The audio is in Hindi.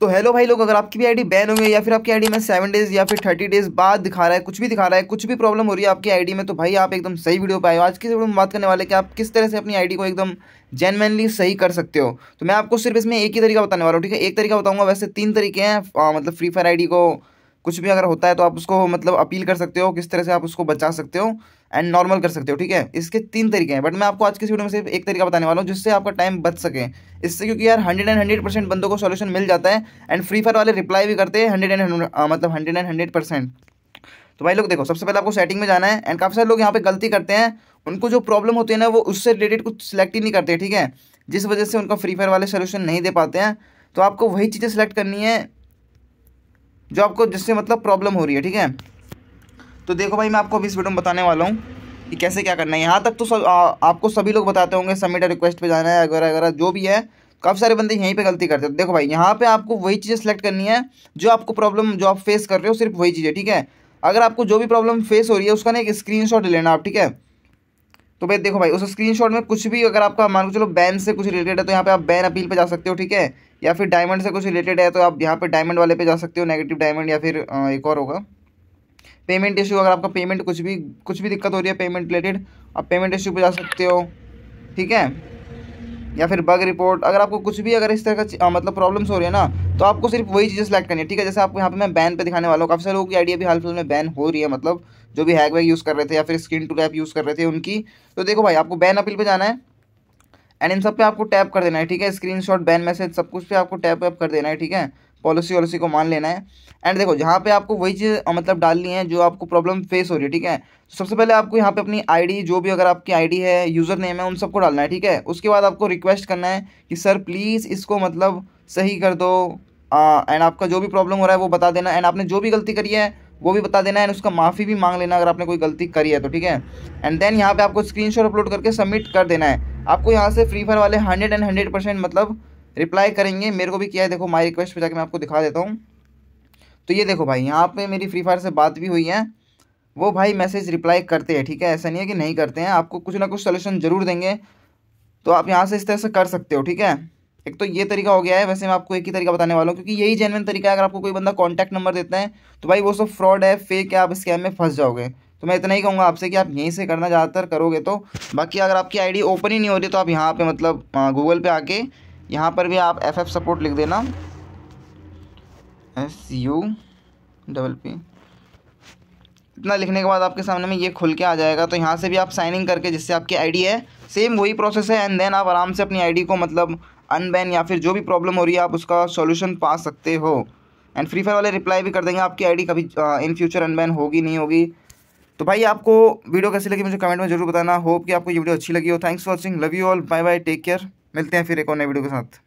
तो हेलो भाई लोग अगर आपकी भी आईडी बैन हो गई या फिर आपकी आईडी में सेवन डेज या फिर थर्टी डेज बाद दिखा रहा है कुछ भी दिखा रहा है कुछ भी प्रॉब्लम हो रही है आपकी आईडी में तो भाई आप एकदम सही वीडियो पाए आज की वीडियो में बात करने वाले कि आप किस तरह से अपनी आईडी को एकदम जेनवनली सही कर सकते हो तो मैं आपको सिर्फ इसमें एक ही तरीका बताने वाला हूँ ठीक है एक तरीका बताऊँगा वैसे तीन तरीके हैं मतलब फ्री फायर आई को कुछ भी अगर होता है तो आप उसको मतलब अपील कर सकते हो किस तरह से आप उसको बचा सकते हो एंड नॉर्मल कर सकते हो ठीक है इसके तीन तरीके हैं बट मैं आपको आज की वीडियो में सिर्फ एक तरीका बताने वाला हूँ जिससे आपका टाइम बच सके इससे क्योंकि यार हंड्रेड एंड हंड्रेड परसेंट बंदों को सोल्यूशन मिल जाता है एंड फ्री फायर वाले रिप्लाई भी करते हैं हंड्रेड एंड मतलब हंड्रेड एंड हंड्रेड परसेंट तो भाई लोग देखो सबसे पहले आपको सेटिंग में जाना है एंड काफ़ी सारे लोग यहाँ पे गलती करते हैं उनको जो प्रॉब्लम होती है ना वो उससे रिलेटेड कुछ सिलेक्ट ही नहीं करते ठीक है जिस वजह से उनका फ्री फायर वाले सोल्यूशन नहीं दे पाते हैं तो आपको वही चीज़ें सेलेक्ट करनी है जो आपको जिससे मतलब प्रॉब्लम हो रही है ठीक है तो देखो भाई मैं आपको अभी इस वीडियो में बताने वाला हूँ कि कैसे क्या करना है यहाँ तक तो सब आ, आपको सभी लोग बताते होंगे सबमिट रिक्वेस्ट पे जाना है वगैरह वगैरह जो भी है काफ़ी सारे बंदे यहीं पे गलती करते हैं तो देखो भाई यहाँ पे आपको वही चीज़ें सेलेक्ट करनी है जो आपको प्रॉब्लम जो आप फेस कर रहे हो सिर्फ वही चीज़ें ठीक है अगर आपको जो भी प्रॉब्लम फेस हो रही है उसका ना एक स्क्रीन लेना आप ठीक है तो भाई देखो भाई उस स्क्रीन में कुछ भी अगर आपका मान को चलो बैन से कुछ रिलेटेड है तो यहाँ पे आप बैन अपील पे जा सकते हो ठीक है या फिर डायमंड से कुछ रिलेटेड है तो आप यहाँ पे डायमंड वाले पे जा सकते हो नेगेटिव डायमंड या फिर एक और होगा पेमेंट इशू अगर आपका पेमेंट कुछ भी कुछ भी दिक्कत हो रही है पेमेंट रिलेटेड आप पेमेंट इशू पर जा सकते हो ठीक है या फिर बग रिपोर्ट अगर आपको कुछ भी अगर इस तरह का आ, मतलब प्रॉब्लम्स हो रही है ना तो आपको सिर्फ वही चीज़ें सेलेक्ट करनी है ठीक है जैसे आपको यहाँ पे मैं बैन पे दिखाने वाला हूँ काफ़ी सारे लोगों की आइडिया भी हाल फिलहाल में बैन हो रही है मतलब जो भी हैक वैक यूज़ कर रहे थे या फिर स्क्रीन टू टैप यूज़ कर रहे थे उनकी तो देखो भाई आपको बैन अपील पर जाना है एंड इन सब पे आपको टैप कर देना है ठीक है स्क्रीन बैन मैसेज सब कुछ पे आपको टैप वैप कर देना है ठीक है पॉलिसी वॉलिसी को मान लेना है एंड देखो जहाँ पे आपको वही चीज़ मतलब डालनी है जो आपको प्रॉब्लम फेस हो रही है ठीक है तो सबसे पहले आपको यहाँ पे अपनी आईडी जो भी अगर आपकी आईडी है यूज़र नेम है उन सबको डालना है ठीक है उसके बाद आपको रिक्वेस्ट करना है कि सर प्लीज़ इसको मतलब सही कर दो एंड आपका जो भी प्रॉब्लम हो रहा है वो बता देना एंड आपने जो भी गलती करी है वो भी बता देना एंड उसका माफ़ी भी मांग लेना अगर आपने कोई गलती करी है तो ठीक है एंड देन यहाँ पे आपको स्क्रीनशॉट अपलोड करके सबमिट कर देना है आपको यहाँ से फ्री फायर वाले हंड्रेड एंड हंड्रेड परसेंट मतलब रिप्लाई करेंगे मेरे को भी किया है देखो माई रिक्वेस्ट पर जाकर मैं आपको दिखा देता हूँ तो ये देखो भाई यहाँ पे मेरी फ्री फायर से बात भी हुई है वो भाई मैसेज रिप्लाई करते हैं ठीक है ऐसा नहीं है कि नहीं करते हैं आपको कुछ ना कुछ सोल्यूशन ज़रूर देंगे तो आप यहाँ से इस तरह से कर सकते हो ठीक है एक तो ये तरीका हो गया है वैसे मैं आपको एक ही तरीका बताने वाला हूँ क्योंकि यही जेनवन तरीका है अगर आपको कोई बंदा कॉन्टैक्ट नंबर देता है तो भाई वो सब फ्रॉड है फेक है आप स्कैम में फंस जाओगे तो मैं इतना ही कहूँगा आपसे कि आप यहीं से करना ज़्यादातर करोगे तो बाकी अगर आपकी आईडी ओपन ही नहीं हो रही तो आप यहाँ पे मतलब गूगल हाँ, पे आके यहाँ पर भी आप एफ एफ सपोर्ट लिख देना एस यू डबल पी इतना लिखने के बाद आपके सामने में ये खुल के आ जाएगा तो यहाँ से भी आप साइन इन करके जिससे आपकी आईडी है सेम वही प्रोसेस है एंड देन आप आराम से अपनी आईडी को मतलब अनबैन या फिर जो भी प्रॉब्लम हो रही है आप उसका सॉल्यूशन पा सकते हो एंड फ्री फायर वाले रिप्लाई भी कर देंगे आपकी आईडी कभी इन फ्यूचर अनबैन होगी नहीं होगी तो भाई आपको वीडियो कैसी लगी मुझे कमेंट में जरूर बताना होप कि आपको ये वीडियो अच्छी लगी हो thanks for watching love you all bye bye take care मिलते हैं फिर एक और नए वीडियो के साथ